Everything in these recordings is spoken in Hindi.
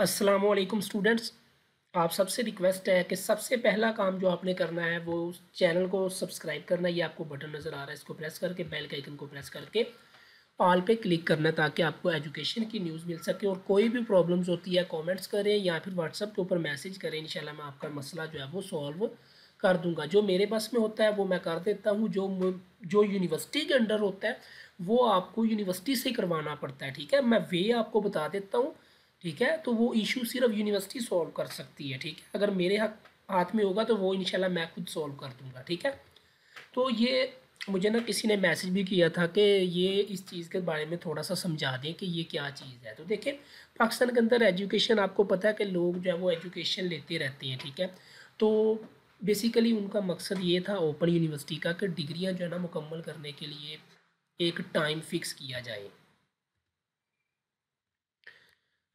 असलम स्टूडेंट्स आप सबसे रिक्वेस्ट है कि सबसे पहला काम जो आपने करना है वो चैनल को सब्सक्राइब करना ये आपको बटन नज़र आ रहा है इसको प्रेस करके बेल के आइकन को प्रेस करके ऑल पे क्लिक करना ताकि आपको एजुकेशन की न्यूज़ मिल सके और कोई भी प्रॉब्लम्स होती है कमेंट्स करें या फिर व्हाट्सअप के ऊपर मैसेज करें इंशाल्लाह मैं आपका मसला जो है वो सॉल्व कर दूँगा जो मेरे बस में होता है वो मैं कर देता हूँ जो जो यूनिवर्सिटी के अंडर होता है वो आपको यूनिवर्सिटी से करवाना पड़ता है ठीक है मैं वे आपको बता देता हूँ ठीक है तो वो इशू सिर्फ यूनिवर्सिटी सॉल्व कर सकती है ठीक है अगर मेरे हाथ में होगा तो वो इनशाला मैं खुद सॉल्व कर दूँगा ठीक है तो ये मुझे ना किसी ने मैसेज भी किया था कि ये इस चीज़ के बारे में थोड़ा सा समझा दें कि ये क्या चीज़ है तो देखिए पाकिस्तान के अंदर एजुकेशन आपको पता है कि लोग जो है वो एजुकेशन लेते रहते हैं ठीक है तो बेसिकली उनका मकसद ये था ओपन यूनिवर्सिटी का कि डिग्रियां जो है ना मुकम्मल करने के लिए एक टाइम फिक्स किया जाए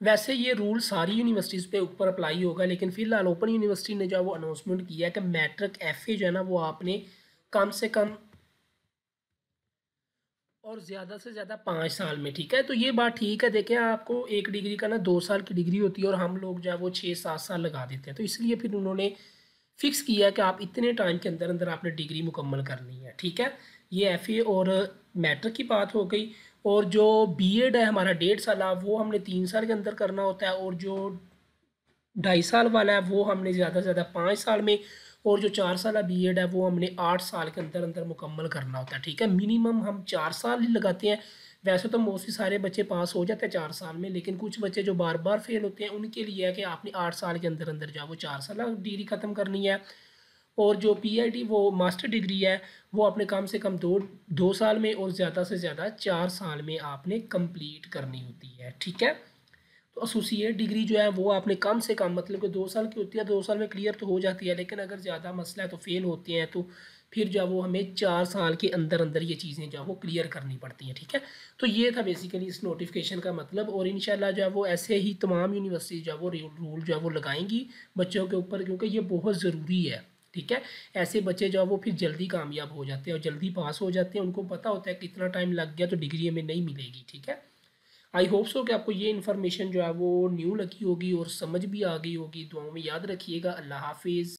वैसे ये रूल सारी यूनिवर्सिटीज़ पे ऊपर अप्लाई होगा लेकिन फिलहाल ओपन यूनिवर्सिटी ने जो है वो अनाउंसमेंट किया है कि मैट्रिक एफ जो है ना वो आपने कम से कम और ज़्यादा से ज़्यादा पाँच साल में ठीक है तो ये बात ठीक है देखें आपको एक डिग्री का ना दो साल की डिग्री होती है और हम लोग जो है वो छः सात साल लगा देते हैं तो इसलिए फिर उन्होंने फ़िक्स किया है कि आप इतने टाइम के अंदर अंदर आपने डिग्री मुकम्मल करनी है ठीक है ये एफ और मैट्रिक की बात हो गई और जो बीएड है हमारा डेढ़ साल वो हमने तीन साल के अंदर करना होता है और जो ढाई साल वाला है वो हमने ज़्यादा से ज़्यादा पाँच साल में और जो चार साल बी एड है वो हमने आठ साल के अंदर अंदर मुकम्मल करना होता है ठीक है मिनिमम हम चार साल ही लगाते हैं वैसे तो मोस्टली सारे बच्चे पास हो जाते हैं चार साल में लेकिन कुछ बच्चे जो बार बार फेल होते हैं उनके लिए है कि आपने आठ साल के अंदर अंदर जाओ वो चार साल डिग्री ख़त्म करनी है और जो पीआईटी वो मास्टर डिग्री है वो अपने कम से कम दो दो साल में और ज़्यादा से ज़्यादा चार साल में आपने कंप्लीट करनी होती है ठीक है तो एसोसिएट डिग्री जो है वो आपने कम से कम मतलब कि दो साल की होती है दो साल में क्लियर तो हो जाती है लेकिन अगर ज़्यादा मसला है तो फेल होते हैं तो फिर जो वो हमें चार साल के अंदर अंदर ये चीज़ें जो वो क्लियर करनी पड़ती हैं ठीक है तो ये था बेसिकली इस नोटिफिकेशन का मतलब और इन जो है वो ऐसे ही तमाम यूनिवर्सिटी जो है वो रूल जो है वो लगाएंगी बच्चों के ऊपर क्योंकि ये बहुत ज़रूरी है ठीक है ऐसे बच्चे जो है वो फिर जल्दी कामयाब हो जाते हैं और जल्दी पास हो जाते हैं उनको पता होता है कि इतना टाइम लग गया तो डिग्री हमें नहीं मिलेगी ठीक है आई होप सो कि आपको ये इन्फॉर्मेशन जो है वो न्यू लगी होगी और समझ भी आ गई होगी दुआओं में याद रखिएगा अल्लाह हाफिज़